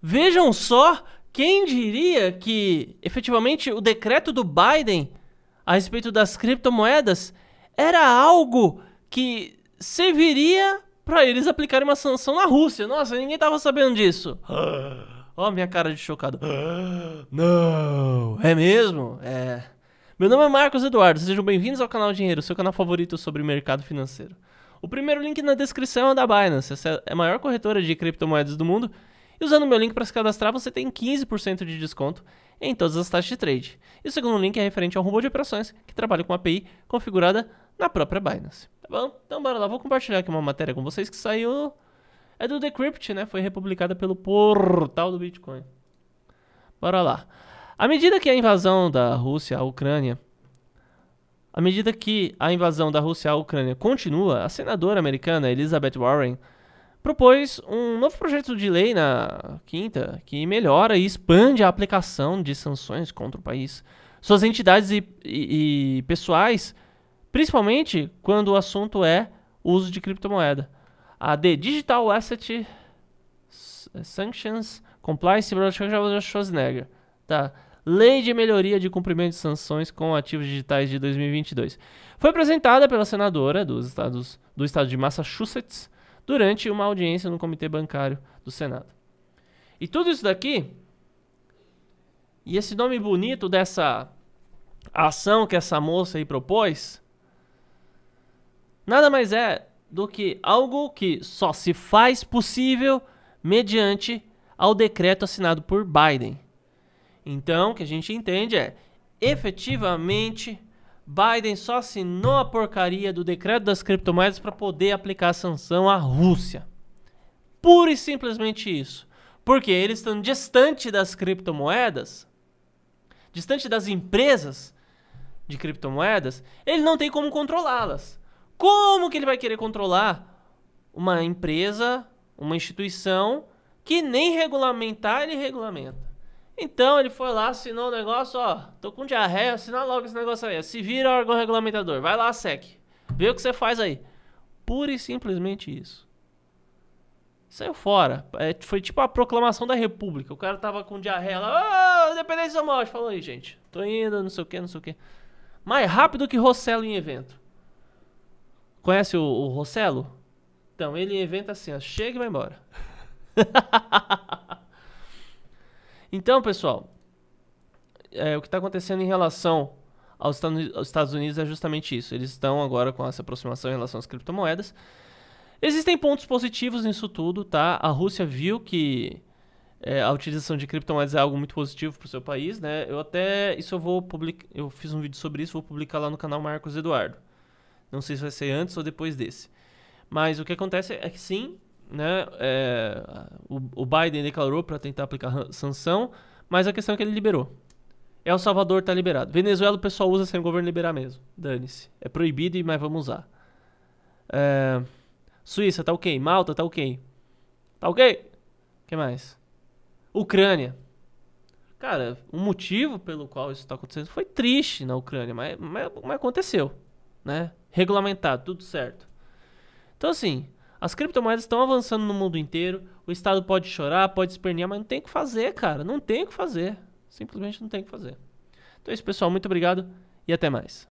Vejam só quem diria que efetivamente o decreto do Biden a respeito das criptomoedas era algo que serviria para eles aplicarem uma sanção na Rússia. Nossa, ninguém tava sabendo disso. Ah. Ó, oh, minha cara de chocado. Ah, não! É mesmo? É. Meu nome é Marcos Eduardo, sejam bem-vindos ao canal Dinheiro, seu canal favorito sobre mercado financeiro. O primeiro link na descrição é da Binance, essa é a maior corretora de criptomoedas do mundo e usando o meu link para se cadastrar, você tem 15% de desconto em todas as taxas de trade. E o segundo link é referente ao robô de operações, que trabalha com API configurada na própria Binance. Tá bom? Então bora lá, vou compartilhar aqui uma matéria com vocês que saiu. É do Decrypt, né? Foi republicada pelo portal do Bitcoin. Bora lá. À medida que a invasão da Rússia à Ucrânia. À medida que a invasão da Rússia à Ucrânia continua, a senadora americana Elizabeth Warren propôs um novo projeto de lei na quinta que melhora e expande a aplicação de sanções contra o país, suas entidades e, e, e pessoais, principalmente quando o assunto é uso de criptomoeda. A The Digital Asset Sanctions Compliance Protection Schwarzenegger. Tá. Lei de Melhoria de Cumprimento de Sanções com Ativos Digitais de 2022. Foi apresentada pela senadora dos Estados, do estado de Massachusetts, durante uma audiência no Comitê Bancário do Senado. E tudo isso daqui, e esse nome bonito dessa ação que essa moça aí propôs, nada mais é do que algo que só se faz possível mediante ao decreto assinado por Biden. Então, o que a gente entende é efetivamente Biden só assinou a porcaria do decreto das criptomoedas para poder aplicar a sanção à Rússia. Pura e simplesmente isso. Porque eles estão distante das criptomoedas, distante das empresas de criptomoedas, ele não tem como controlá-las. Como que ele vai querer controlar uma empresa, uma instituição que nem regulamentar ele regulamenta? Então ele foi lá, assinou o negócio, ó, tô com diarreia, assina logo esse negócio aí. Se vira órgão regulamentador, vai lá, SEC. Vê o que você faz aí. Pura e simplesmente isso. Saiu fora. É, foi tipo a proclamação da república. O cara tava com diarreia lá, ô, oh, dependência morte. Falou aí, gente, tô indo, não sei o que, não sei o que. Mais rápido que Rossello em evento. Conhece o, o Rossello? Então, ele em evento assim, ó, chega e vai embora. Então, pessoal, é, o que está acontecendo em relação aos Estados Unidos é justamente isso. Eles estão agora com essa aproximação em relação às criptomoedas. Existem pontos positivos nisso tudo, tá? A Rússia viu que é, a utilização de criptomoedas é algo muito positivo para o seu país, né? Eu até isso eu vou publicar, eu fiz um vídeo sobre isso, vou publicar lá no canal Marcos Eduardo. Não sei se vai ser antes ou depois desse. Mas o que acontece é que sim, né? É, o, o Biden declarou para tentar aplicar sanção, mas a questão é que ele liberou. El é Salvador tá liberado. Venezuela o pessoal usa sem o governo liberar mesmo. Dane-se. É proibido, mas vamos usar. É... Suíça tá ok. Malta tá ok. Tá ok? que mais? Ucrânia. Cara, o motivo pelo qual isso está acontecendo foi triste na Ucrânia, mas, mas, mas aconteceu. Né? Regulamentado, tudo certo. Então, assim, as criptomoedas estão avançando no mundo inteiro. O Estado pode chorar, pode espernear, mas não tem o que fazer, cara. Não tem o que fazer. Simplesmente não tem o que fazer. Então é isso, pessoal. Muito obrigado e até mais.